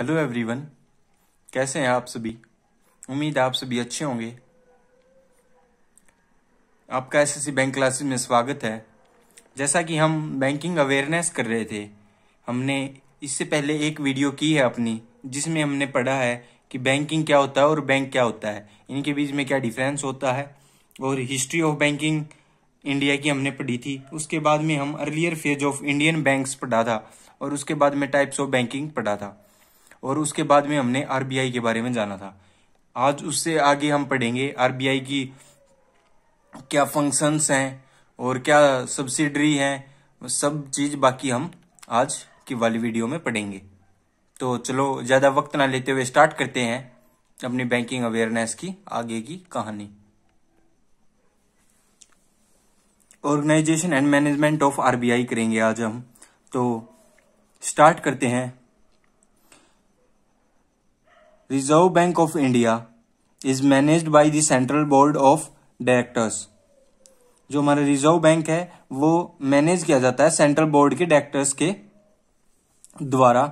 Hello everyone कैसे हैं आप सभी उम्मीद आप सभी अच्छे होंगे आपका एस बैंक क्लासेस में स्वागत है जैसा कि हम बैंकिंग अवेयरनेस कर रहे थे हमने इससे पहले एक वीडियो की है अपनी जिसमें हमने पढ़ा है कि बैंकिंग क्या होता है और बैंक क्या होता है इनके बीच में क्या डिफरेंस होता है और हिस्ट्री ऑफ बैंकिंग इंडिया की हमने पढ़ी थी उसके बाद में हम earlier phase of Indian banks पढ़ा था और उसके बाद में टाइप्स ऑफ बैंकिंग पढ़ा था और उसके बाद में हमने आरबीआई के बारे में जाना था आज उससे आगे हम पढ़ेंगे आरबीआई की क्या फंक्शंस हैं और क्या सब्सिडरी हैं सब चीज बाकी हम आज की वाली वीडियो में पढ़ेंगे तो चलो ज़्यादा वक्त ना लेते हुए स्टार्ट करते हैं अपनी बैंकिंग अवेयरनेस की आगे की कहानी organisation and management of RBI करेंगे आज हम तो स्टार्ट करते हैं reserve bank of India is manage by central board of directors जो हमारा रिजर्व बैंक है वो मैनेज किया जाता है सेंट्रल बोर्ड के डायरेक्टर्स के द्वारा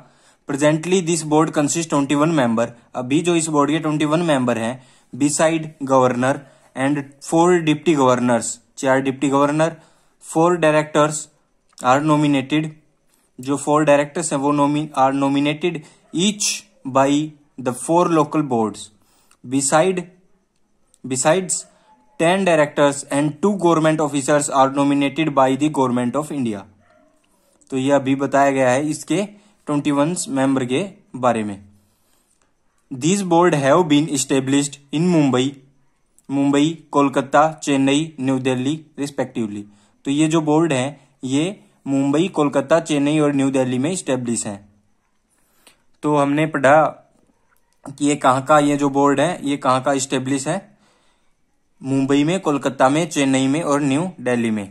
presently this board consist twenty one member अभी जो इस बोर्ड के ट्वेंटी वन मेंबर हैं beside governor and four deputy governors चार deputy governor four directors are nominated जो फोर डायरेक्टर्स हैं वो are nominated each by the four local boards. Beside, besides, 10 directors and 2 government officers are nominated by the government of India. तो ये अभी बताया गया है इसके 21 मेंबर के बारे में this board have been established in Mumbai Mumbai Kolkata Chennai New Delhi respectively तो ये जो बोर्ड है ये मुंबई कोलकाता चेन्नई और न्यू दिल्ली में इस्टेब्लिश हैं तो हमने पढ़ा कि ये कहाँ का ये जो बोर्ड है ये कहाँ का स्टेब्लिश है मुंबई में कोलकाता में चेन्नई में और न्यू दिल्ली में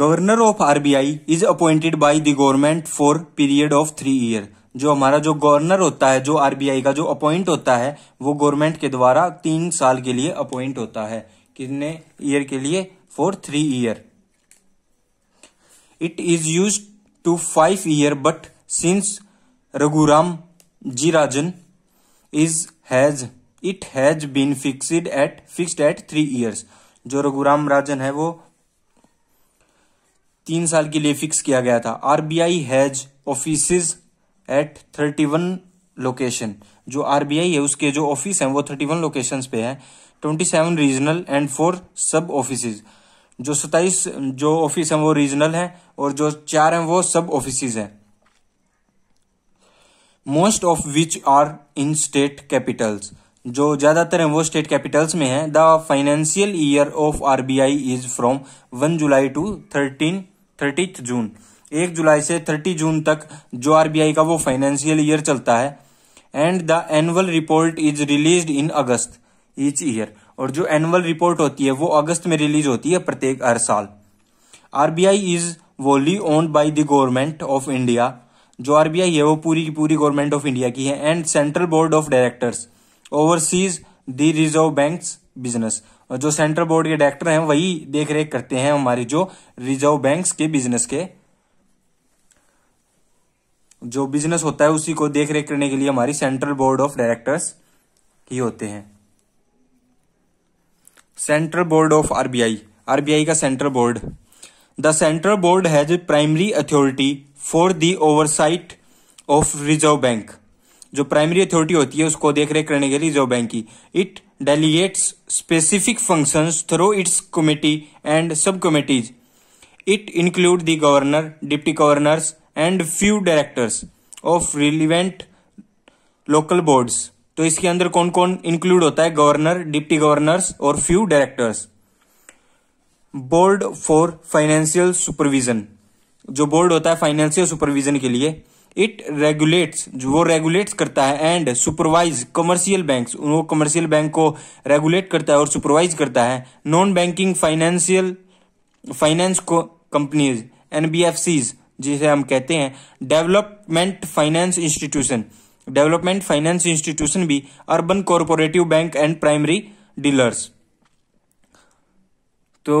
governor of RBI is appointed by the government for period of three year जो हमारा जो गवर्नर होता है जो आरबीआई का जो अपॉइंट होता है वो गवर्नमेंट के द्वारा तीन साल के लिए अपॉइंट होता है कितने ईयर के लिए for three year it is use to five year but since Raghuram ji Rajan is has it has been fixed at fixed at three years जो रघुराम राजन है वो तीन साल के लिए फिक्स किया गया था RBI has office at thirty one location जो आरबीआई है उसके जो ऑफिस हैं वो थर्टी वन लोकेशन पे हैं twenty seven regional and four sub office जो सताइस जो ऑफिस हैं वो रीजनल हैं और जो चार हैं वो सब ऑफिस हैं most of which are in state capitals जो ज़्यादातर हैं वो स्टेट कैपिटल्स में हैं the financial year of R B I is from one July to thirteen thirty June एक जुलाई से थर्टी जून तक जो आरबीआई का वो फाइनेंशियल ईयर चलता है and the annual report is release in August each year और जो एनुअल रिपोर्ट होती है वो अगस्त में रिलीज होती है प्रत्येक हर साल RBI is wholly owned by the government of India जो आरबीआई है वो पूरी की पूरी गवर्नमेंट ऑफ इंडिया की है and central board of directors oversees the reserve bank business और जो सेंट्रल बोर्ड के डायरेक्टर हैं वही देख रेख करते हैं हमारी जो रिजर्व बैंक के बिजनेस के जो बिजनेस होता है उसी को देख रेख करने के लिए हमारी सेंट्रल बोर्ड ऑफ डायरेक्टर्स ही होते हैं central board of RBI RBI का central board the central board has primary authority for the oversight of reserve bank जो प्राइमरी अथॉरिटी होती है उसको देख रेख करने के लिए रिजर्व बैंक की it delegates specific function through its committee and sub committees it include the governor deputy governors and few directors of relevant local boards तो इसके अंदर कौन कौन इंक्लूड होता है गवर्नर डिप्टी गवर्नर्स और few directors board for financial supervision जो board होता है फाइनेंशियल सुपरविजन के लिए इट रेगुलेट्स वो रेगुलेट्स करता है एंड सुपरवाइज कमर्शियल बैंक वो कमर्शियल बैंक को रेगुलेट करता है और सुपरवाइज करता है नॉन बैंकिंग फाइनेंशियल फाइनेंस को कंपनीज एनबीएफसीज जिसे हम कहते हैं development finance institution development finance institution भी urban cooperative bank and primary dealers तो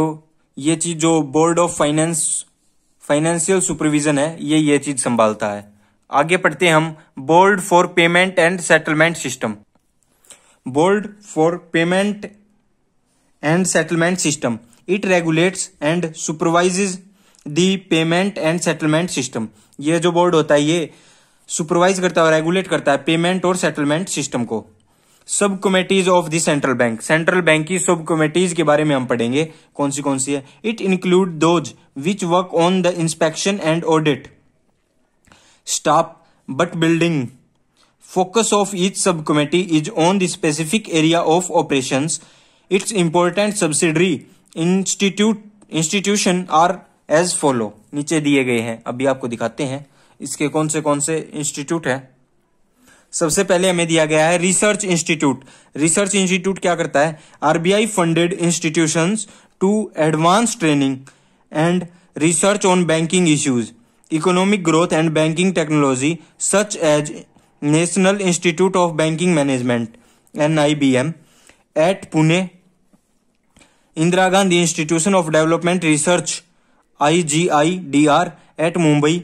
ये चीज जो board of finance financial supervision है ये ये चीज संभालता है आगे पढ़ते हैं हम board for payment and settlement system board for payment and settlement system it regulates and supervises the payment and settlement system ये जो बोर्ड होता है ये सुपरवाइज करता है और रेगुलेट करता है पेमेंट और सेटलमेंट सिस्टम को sub committees of the central bank central bank की सब कमेटीज के बारे में हम पढ़ेंगे कौन सी कौन सी है it include those which work on the inspection and audit staff but building focus of each sub committee is on the specific area of operation its important subsidiary institute institution are as follow नीचे दिए गए हैं अभी आपको दिखाते हैं इसके कौन से कौन से इंस्टीट्यूट हैं सबसे पहले हमें दिया गया है रिसर्च इंस्टीट्यूट रिसर्च इंस्टीट्यूट क्या करता है RBI funded institution to advance training and research on banking issues economic growth and banking technology such as national institute of banking management N I B M at Pune Indira Gandhi institution of development research I G I D R at Mumbai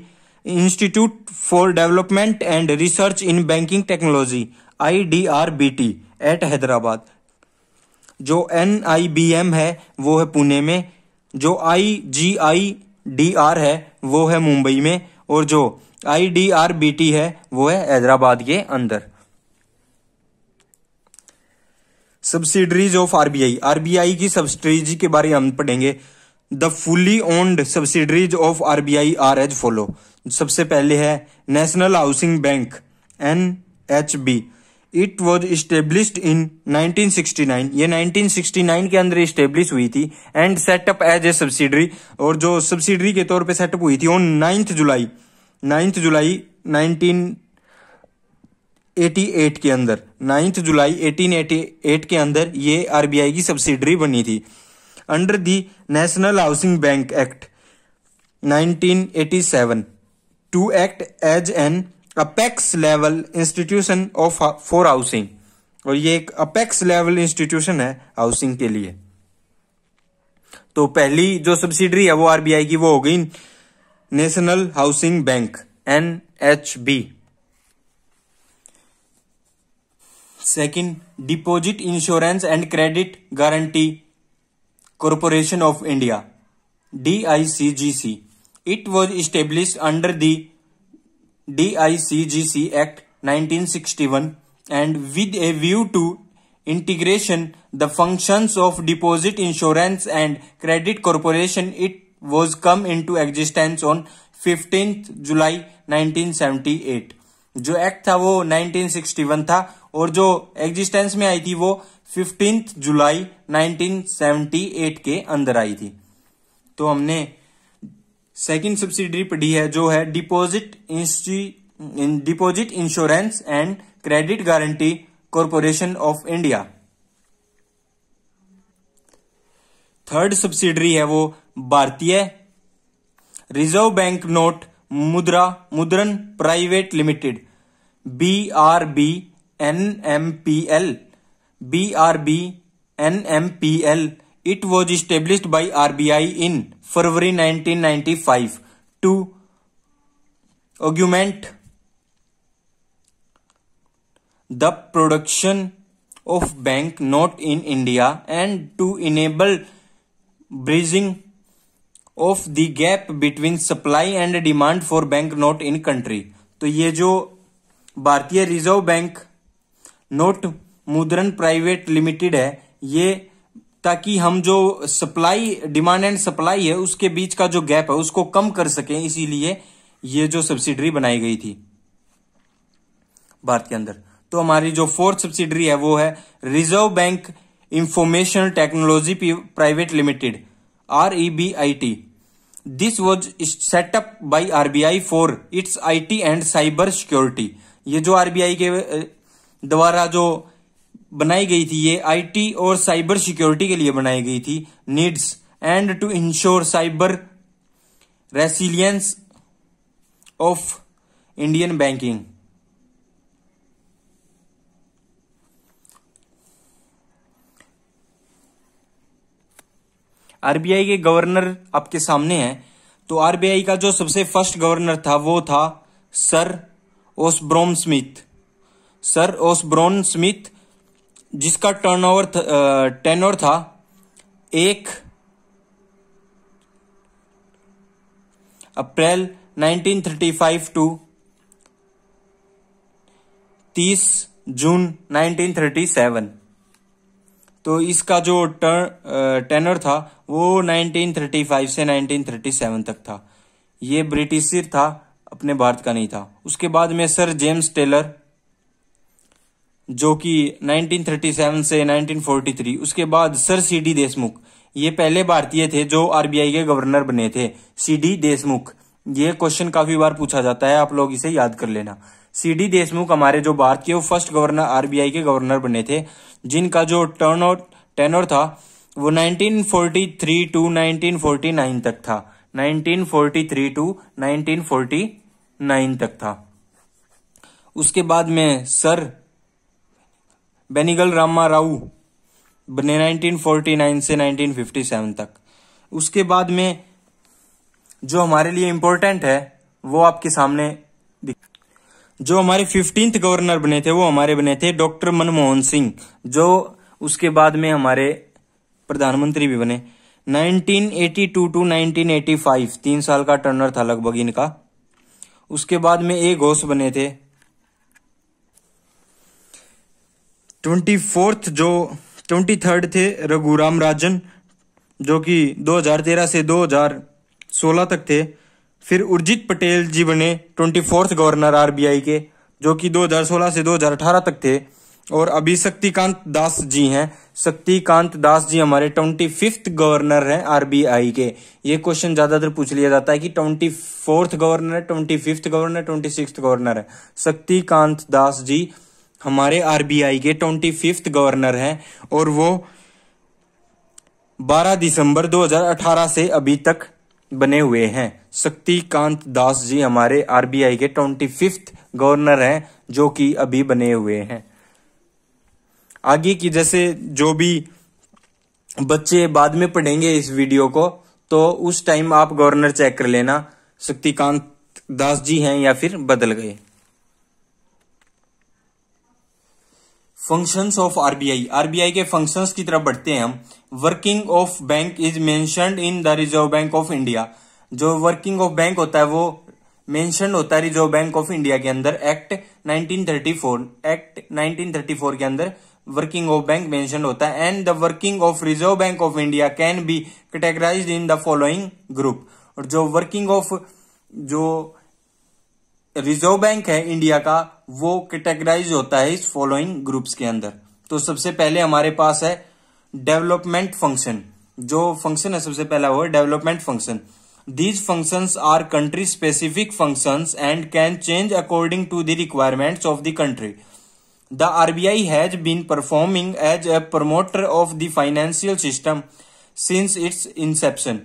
institute for development and research in banking technology I at Hyderabad जो N है वो है पुणे में जो आई G I D are है वो है मुंबई में और जो I D R B T है वो है हैदराबाद के अंदर सब्सिडरीज ऑफ आरबीआई आरबीआई की सब्सिडरीज के बारे में हम पढ़ेंगे the fully owned subsidiaries of RBI are as follow सबसे पहले है national housing bank N H B it was established in 1969 ये 1969 के अंदर इस्टेब्लिश हुई थी and setup as a subsidiary और जो सब्सिडरी के तौर पे सेटअप हुई थी on ninth July ninth July 1988 के अंदर नाइन्थ जुलाई 1888 के अंदर ये आरबीआई की सब्सिडरी बनी थी under the national housing bank act 1987 to act as an apex level institution of for housing और ये एक अपेक्स लेवल इंस्टीट्यूशन है हाउसिंग के लिए तो पहली जो सब्सिडरी है वो आरबीआई की वो हो गई national housing bank N H B second deposit insurance and credit guarantee corporation of India D I C G C It was established under the DICGC Act 1961 and with a view to integration the functions of deposit insurance and credit corporation it was come into existence on 15th July 1978 जो act था वो 1961 था और जो existence में आई थी वो 15th July 1978 के अंदर आई थी तो हमने सेकेंड सब्सिडरी पढ़ी है जो है deposit deposit insurance and credit guarantee corporation of India third subsidiary है वो Bharatiya reserve bank note Mudra Mudran private limited B R B N M P L B R B N M P L it was established by R B I in February nineteen ninety five to augment the production of bank note in India and to enable bridging of the gap between supply and demand for bank note in country तो ये जो Bharatiya reserve bank note Mudran private limited है ये ताकि हम जो supply demand and supply है उसके बीच का जो गैप है उसको कम कर सके इसीलिए ये जो सब्सिडरी बनाई गई थी भारत के अंदर तो हमारी जो फोर्थ सब्सिडरी है वो है reserve bank information technology private limited R E B I T this was set up by RBI for its I T and cyber security ये जो आरबीआई के द्वारा जो बनाई गई थी ये आईटी और साइबर सिक्योरिटी के लिए बनाई गई थी needs and to ensure cyber resilience of Indian banking RBI के गवर्नर आपके सामने हैं तो आरबीआई का जो सबसे फर्स्ट गवर्नर था वो था सर ओसब्रोम स्मिथ सर ब्रोन स्मिथ जिसका टर्नओवर टेनओवर था एक अप्रैल 1935 टू 30 जून 1937 तो इसका जो टर्न टेनर था वो 1935 से 1937 तक था ये ब्रिटिशर था अपने भारत का नहीं था उसके बाद में सर जेम्स टेलर जो कि 1937 से 1943 उसके बाद सर सी डी देशमुख ये पहले भारतीय थे जो आरबीआई के गवर्नर बने थे सी डी देशमुख ये क्वेश्चन काफी बार पूछा जाता है आप लोग इसे याद कर लेना सी डी देशमुख हमारे जो भारत के फर्स्ट गवर्नर आरबीआई के गवर्नर बने थे जिनका जो टर्न आउट टेनर था वो 1943 टू 1949 तक था 1943 टू 1949 तक था उसके बाद में सर बेनीगल रामा राउ बने 1949 से 1957 तक उसके बाद में जो हमारे लिए इम्पोर्टेंट है वो आपके सामने जो हमारे फिफ्टींथ गवर्नर बने थे वो हमारे बने थे डॉक्टर मनमोहन सिंह जो उसके बाद में हमारे प्रधानमंत्री भी बने 1982 टू 1985 तीन साल का टर्नर था लगभग इनका उसके बाद में ए घोष बने थे ट्वेंटी फोर्थ जो ट्वेंटी थर्ड थे रघुराम राजन जो कि 2013 से 2016 तक थे फिर उर्जित पटेल जी बने ट्वेंटी फोर्थ गवर्नर आरबीआई के जो कि 2016 से 2018 तक थे और अभी शक्तिकांत दास जी हैं शक्तिकांत दास जी हमारे ट्वेंटी फिफ्थ गवर्नर हैं आरबीआई के ये क्वेश्चन ज्यादातर पूछ लिया जाता है कि twenty fourth governor twenty fifth governor twenty six governor है शक्तिकांत दास जी हमारे आरबीआई के ट्वेंटी फिफ्थ गवर्नर हैं और वो 12 दिसंबर 2018 से अभी तक बने हुए हैं शक्तिकांत दास जी हमारे आरबीआई के ट्वेंटी फिफ्थ गवर्नर हैं जो कि अभी बने हुए हैं आगे की जैसे जो भी बच्चे बाद में पढ़ेंगे इस वीडियो को तो उस टाइम आप गवर्नर चेक कर लेना शक्तिकांत दास जी हैं या फिर बदल गए फंक्शंस ऑफ आरबीआई आरबीआई के फंक्शंस की तरफ बढ़ते हैं हम वर्किंग ऑफ बैंक इज मैं in the reserve bank of India जो वर्किंग ऑफ बैंक होता है वो मैं होता है रिजर्व बैंक ऑफ इंडिया के अंदर एक्ट 1934 एक्ट 1934 के अंदर वर्किंग ऑफ बैंक मेंशन होता है and the working of reserve bank of India can be categorize in the following group और जो वर्किंग ऑफ जो रिजर्व बैंक है इंडिया का वो कैटेगराइज होता है इस फॉलोइंग ग्रुप्स के अंदर तो सबसे पहले हमारे पास है डेवलपमेंट फंक्शन जो फंक्शन है सबसे पहला वो है development function these function are country specific function and can change according to the requirement of the country the RBI has been performing as a promoter of the financial system since its inception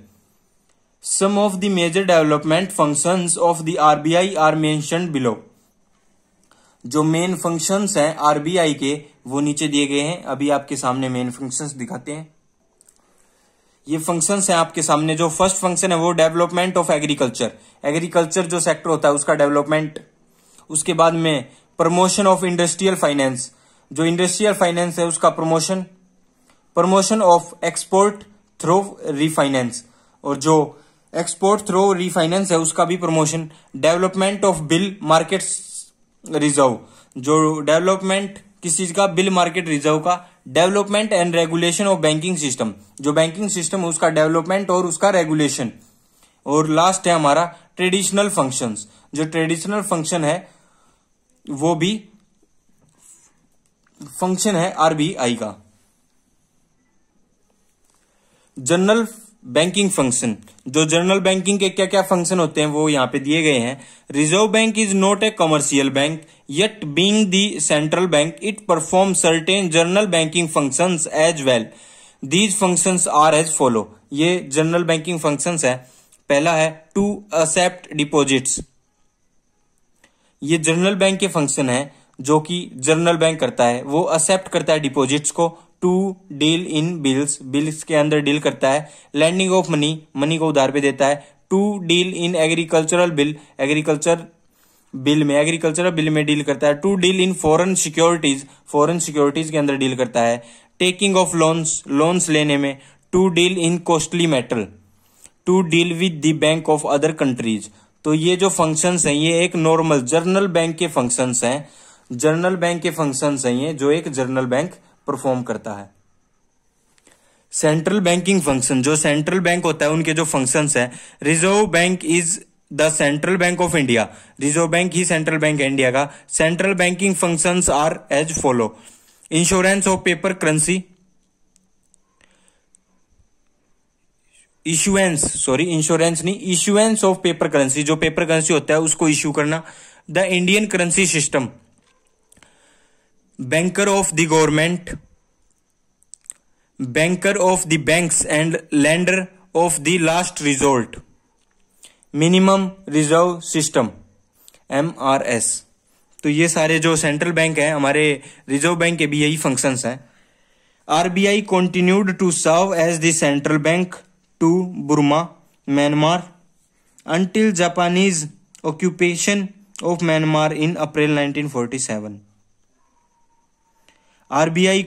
Some of the major development functions of the RBI are mentioned below. जो main functions हैं RBI के वो नीचे दिए गए हैं अभी आपके सामने मेन फंक्शंस दिखाते हैं ये फंक्शंस हैं आपके सामने जो फर्स्ट फंक्शन है वो डेवलपमेंट ऑफ एग्रीकल्चर एग्रीकल्चर जो सेक्टर होता है उसका डेवलपमेंट उसके बाद में प्रमोशन ऑफ इंडस्ट्रियल फाइनेंस जो इंडस्ट्रियल फाइनेंस है उसका promotion promotion of export through refinance और जो एक्सपोर्ट थ्रो रीफाइनेंस है उसका भी promotion development of bill market reserve जो डेवलपमेंट किस चीज का बिल मार्केट रिजर्व का development and regulation of banking system जो बैंकिंग सिस्टम है उसका डेवलपमेंट और उसका रेगुलेशन और लास्ट है हमारा ट्रेडिशनल फंक्शंस जो ट्रेडिशनल फंक्शन है वो भी फंक्शन है आरबीआई का जनरल बैंकिंग फंक्शन जो जनरल बैंकिंग के क्या क्या फंक्शन होते हैं वो यहाँ पे दिए गए हैं reserve bank is not a commercial bank yet being the central bank it perform certain general banking function as well these function are as follow ये जनरल बैंकिंग फंक्शन है पहला है टू एक्सेप्ट डिपोजिट्स ये general bank के function है जो कि general bank करता है वो एक्सेप्ट करता है डिपॉजिट्स को to deal in bills bills के अंदर डील करता है लैंडिंग ऑफ मनी मनी को उधार पे देता है to deal in agricultural bill agriculture bill में एग्रीकल्चरल बिल में डील करता है to deal in foreign securities foreign securities के अंदर डील करता है टेकिंग ऑफ लोन्स लोन्स लेने में to deal in costly metal to deal with the bank of other countries तो ये जो फंक्शंस हैं ये एक नॉर्मल जर्नल बैंक के फंक्शंस हैं जर्नल बैंक के फंक्शंस हैं ये जो एक जर्नल बैंक परफॉर्म करता है सेंट्रल बैंकिंग फंक्शन जो सेंट्रल बैंक होता है उनके जो फंक्शन है reserve bank is the central bank of India reserve bank ही सेंट्रल बैंक है इंडिया का central banking function are as follow insurance of paper currency issuance sorry insurance नहीं इशुएंस ऑफ पेपर करेंसी जो paper currency होता है उसको issue करना the Indian currency system banker of the government banker of the banks and lender of the last resort minimum reserve system M R S तो ये सारे जो central bank है हमारे रिजर्व बैंक के भी यही फंक्शन है R B I continued to serve as central bank to Burma Myanmar until Japanese occupation of Myanmar in April nineteen forty seven RBI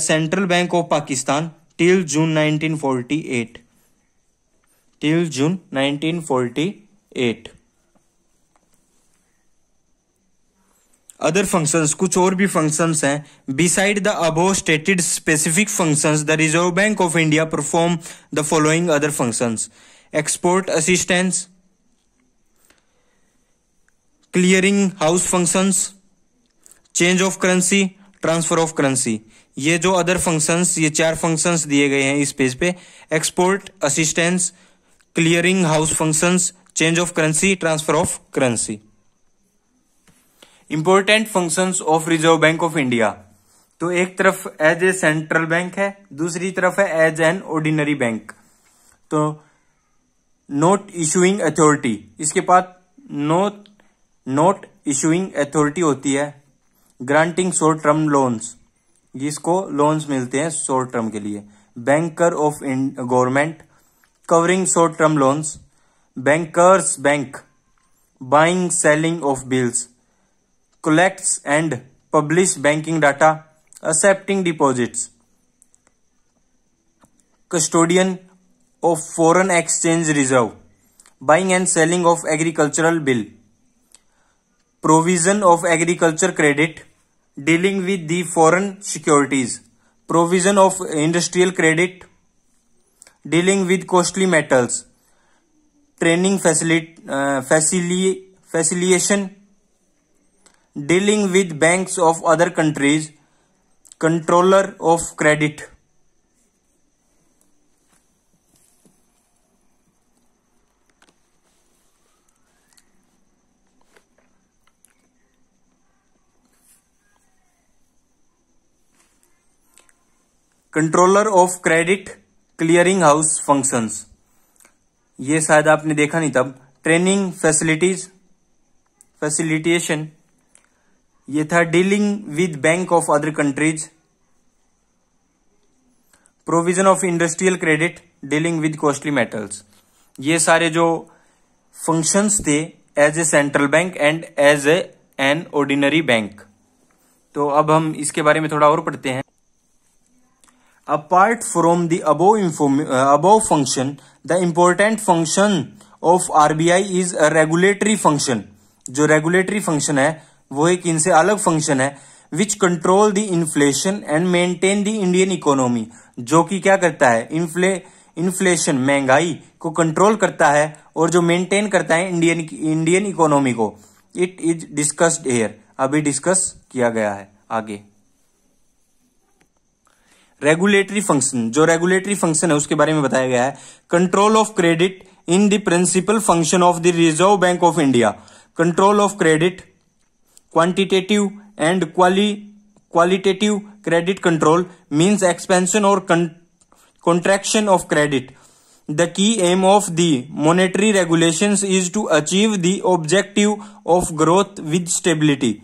central bank of Pakistan till June nineteen forty eight till 1948. Nineteen forty 1948. Other functions कुछ और भी functions हैं beside the above stated specific functions the reserve bank of India perform the following other functions export assistance clearing house functions change of currency transfer of currency ये जो other functions ये चार functions दिए गए हैं इस page पे export assistance clearing house functions change of currency transfer of currency important functions of reserve bank of India तो एक तरफ एज ए सेंट्रल बैंक है दूसरी तरफ है एज एन ऑर्डिनरी बैंक तो नोट इशूइंग अथॉरिटी इसके बाद नोट नोट इशूइंग अथॉरिटी होती है ग्रांटिंग शॉर्ट टर्म लोन्स जिसको लोन्स मिलते हैं शॉर्ट टर्म के लिए banker of government covering short term loans bankers bank buying selling of bills collect and publish banking data accepting deposits custodian of foreign exchange reserve buying and selling of agricultural bill provision of agriculture credit, dealing with the foreign securities, provision of industrial credit, dealing with costly metals, training facility uh, facilitation, dealing with banks of other countries, controller of credit. Controller of credit clearing house functions ये शायद आपने देखा नहीं तब training facilities facilitation ये था dealing with bank of other countries provision of industrial credit dealing with costly metals ये सारे जो फंक्शंस थे as a central bank and as a an ordinary bank तो अब हम इसके बारे में थोड़ा और पढ़ते हैं apart from the above, inform, uh, above function, the important function of RBI is a regulatory function. जो रेगुलेटरी फंक्शन है वो एक इनसे अलग फंक्शन है which control the inflation and maintain the Indian economy जो कि क्या करता है इन्फ्ले इन्फ्लेशन महंगाई को कंट्रोल करता है और जो मेंटेन करता है इंडियन इंडियन इकोनॉमी को इट इज डिस्कस्ड हेयर अभी डिस्कस किया गया है आगे रेगुलेटरी फंक्शन जो रेगुलेटरी फंक्शन है उसके बारे में बताया गया है control of credit in the principal function of the reserve bank of India control of credit quantitative and quali qualitative credit control means expansion और contraction of credit the key aim of the monetary regulation is to achieve the objective of growth with stability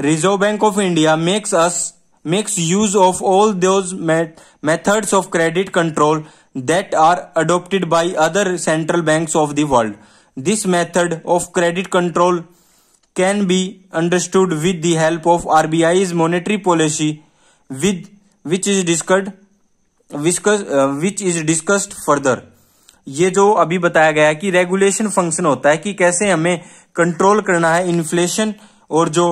reserve bank of India makes us makes use of all those met methods of credit control that are adopted by other central banks of the world. This method of credit control can be understood with the help of RBI's monetary policy with which is discussed which is discussed further ये जो अभी बताया गया कि regulation function होता है कि कैसे हमें कंट्रोल करना है इन्फ्लेशन और जो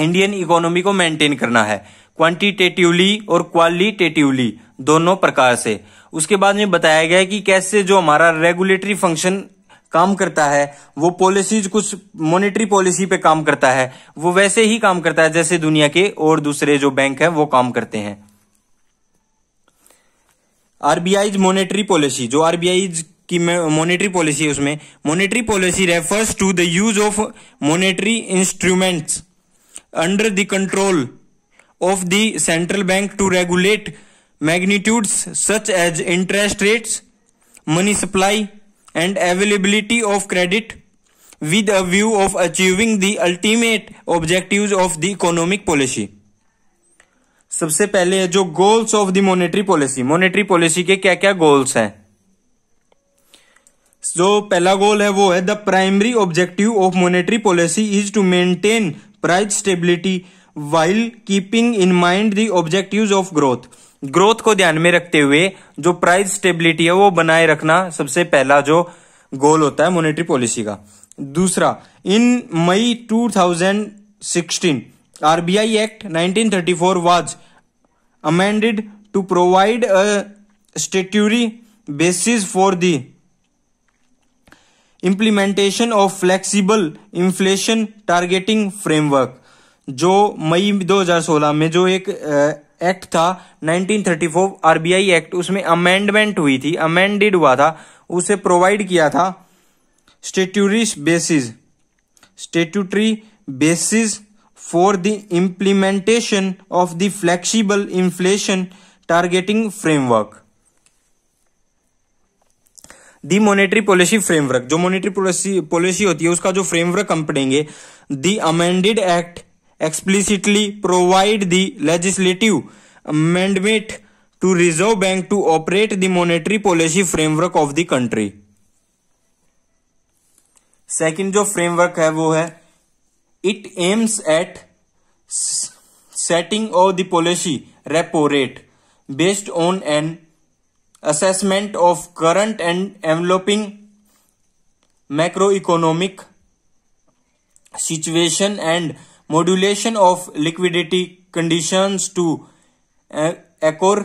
इंडियन इकोनॉमी को मेंटेन करना है क्वांटिटेटिवली और क्वालिटेटिवली दोनों प्रकार से उसके बाद में बताया गया कि कैसे जो हमारा रेगुलेटरी फंक्शन काम करता है वो पॉलिसीज कुछ मॉनेटरी पॉलिसी पे काम करता है वो वैसे ही काम करता है जैसे दुनिया के और दूसरे जो बैंक है वो काम करते हैं आरबीआई मॉनेटरी पॉलिसी जो आरबीआई की मॉनेटरी पॉलिसी है उसमें monetary policy refers to the use of monetary instruments under the control of the central bank to regulate magnitudes such as interest rates, money supply, and availability of credit with a view of achieving the ultimate objectives of the economic policy. सबसे पहले है जो goals of the monetary policy monetary policy के क्या क्या goals हैं जो पहला गोल है वो है the primary objective of monetary policy is to maintain price stability while keeping in mind the objectives of growth growth को ध्यान में रखते हुए जो प्राइस स्टेबिलिटी है वो बनाए रखना सबसे पहला जो गोल होता है मोनेटरी पॉलिसी का दूसरा in May 2016 RBI act nineteen 1934 was amended to provide a statutory basis for the implementation of flexible inflation targeting framework जो मई 2016 में जो एक एक्ट था 1934 आरबीआई एक्ट उसमें अमेंडमेंट हुई थी अमेंडेड हुआ था उसे प्रोवाइड किया था statutory basis statutory basis for the implementation of the flexible inflation targeting framework the monetary policy framework जो मॉनेटरी पॉलिसी पॉलिसी होती है उसका जो फ्रेमवर्क हम पढ़ेंगे the amended act explicitly provide the legislative amendment to Reserve Bank to operate the monetary policy framework of the country second जो framework है वो है it aims at setting of the policy repo rate based on an assessment of current and evolving macro economic situation and modulation of liquidity conditions to एकोर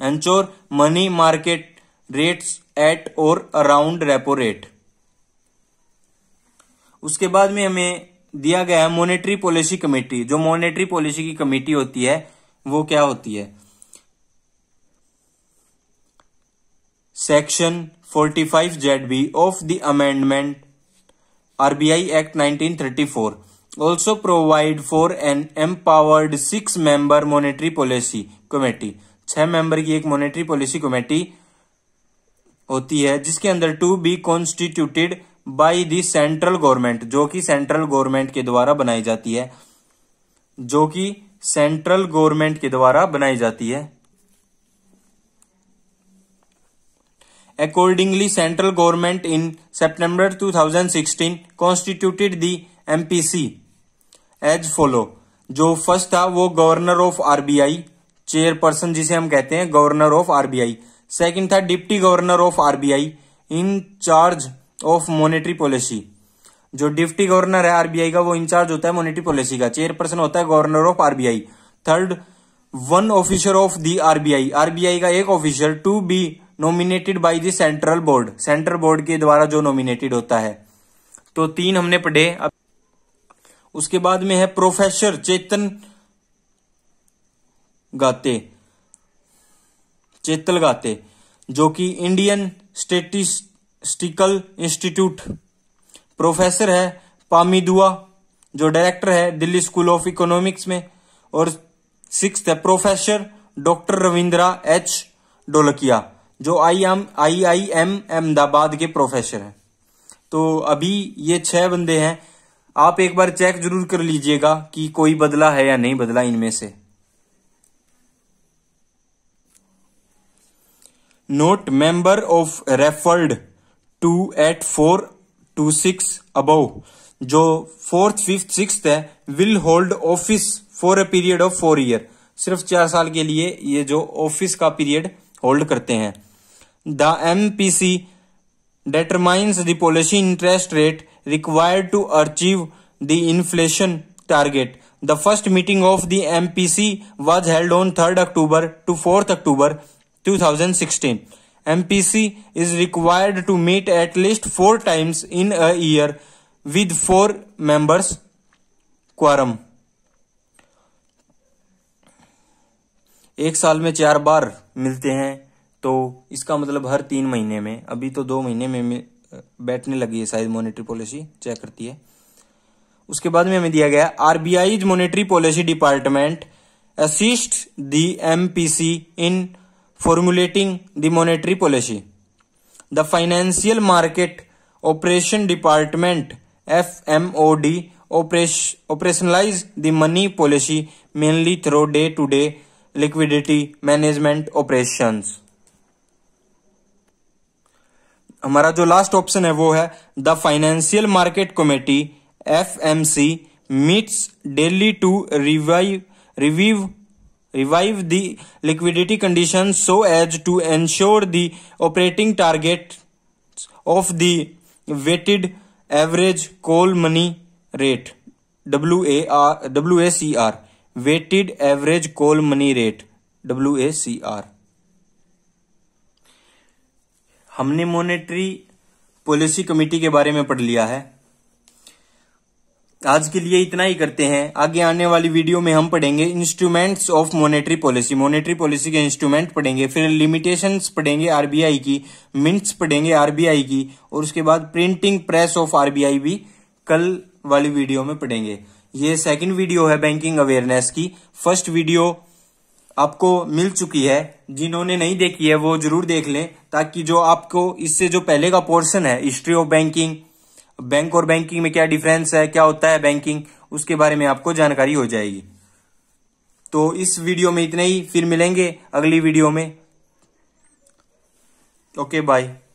anchor money market rate at or around repo rate उसके बाद में हमें दिया गया है monetary policy committee जो monetary policy की कमेटी होती है वो क्या होती है section 45 Z B of the amendment RBI act 1934 also provide for an empowered six member monetary policy committee छह मेंबर की एक मॉनेटरी पॉलिसी कमेटी होती है जिसके अंदर to be constituted by the central government जो कि सेंट्रल गवर्नमेंट के द्वारा बनाई जाती है जो कि सेंट्रल गवर्नमेंट के द्वारा बनाई जाती है Accordingly, central government in September 2016 constituted the MPC as follow. जो फर्स्ट था वो गवर्नर ऑफ आरबीआई चेयरपर्सन जिसे हम कहते हैं गवर्नर ऑफ आरबीआई सेकंड था deputy governor of RBI in charge of monetary policy जो डिप्टी गवर्नर है आरबीआई का वो इंचार्ज होता है मॉनेटरी पॉलिसी का चेयरपर्सन होता है governor of RBI third one officer of the RBI RBI का एक officer to be nominated by the central board central board के द्वारा जो नॉमिनेटेड होता है तो तीन हमने पढ़े अब उसके बाद में है प्रोफेसर चेतन गाते चेतल गाते जो कि इंडियन स्टेटिस्टिकल इंस्टीट्यूट प्रोफेसर है पामीदुआ जो डायरेक्टर है दिल्ली स्कूल ऑफ इकोनॉमिक्स में और सिक्स है professor doctor Ravindra H Dholakia जो I M I I M Ahmedabad के प्रोफेसर हैं तो अभी ये छह बंदे हैं आप एक बार चेक जरूर कर लीजिएगा कि कोई बदला है या नहीं बदला इनमें से note member of referred to at four to six above जो फोर्थ फिफ्थ सिक्स है will hold office for a period of four year सिर्फ चार साल के लिए ये जो ऑफिस का पीरियड होल्ड करते हैं the M P C determines the policy interest rate required to achieve the inflation target the first meeting of the M P C was held on third October to fourth October two thousand sixteen M P C is required to meet at least four times in a year with four members quorum एक साल में चार बार मिलते हैं तो इसका मतलब हर तीन महीने में अभी तो दो महीने में बैठने लगी है शायद मॉनेटरी पॉलिसी चेक करती है उसके बाद में हमें दिया गया RBI is monetary policy department assist the MPC in formulating the monetary policy the financial market operation department F M O D operationalise the money policy mainly through day to day liquidity management operations हमारा जो last option है वो है the financial market committee F M C meets daily to revive review revive liquidity condition so as to ensure the operating target of the weighted average call money rate W A R W A C R weighted average call money rate W A C R हमने monetary policy committee के बारे में पढ़ लिया है आज के लिए इतना ही करते हैं आगे आने वाली वीडियो में हम पढ़ेंगे instruments of monetary policy monetary policy के इंस्ट्रूमेंट पढ़ेंगे फिर लिमिटेशंस पढ़ेंगे आरबीआई की मिंट्स पढ़ेंगे आरबीआई की और उसके बाद प्रिंटिंग प्रेस ऑफ आरबीआई भी कल वाली वीडियो में पढ़ेंगे ये सेकंड वीडियो है बैंकिंग अवेयरनेस की फर्स्ट वीडियो आपको मिल चुकी है जिन्होंने नहीं देखी है वो जरूर देख लें ताकि जो आपको इससे जो पहले का पोर्शन है हिस्ट्री ऑफ बैंकिंग बैंक और बैंकिंग में क्या डिफरेंस है क्या होता है बैंकिंग उसके बारे में आपको जानकारी हो जाएगी तो इस वीडियो में इतना ही फिर मिलेंगे अगली वीडियो में ओके बाय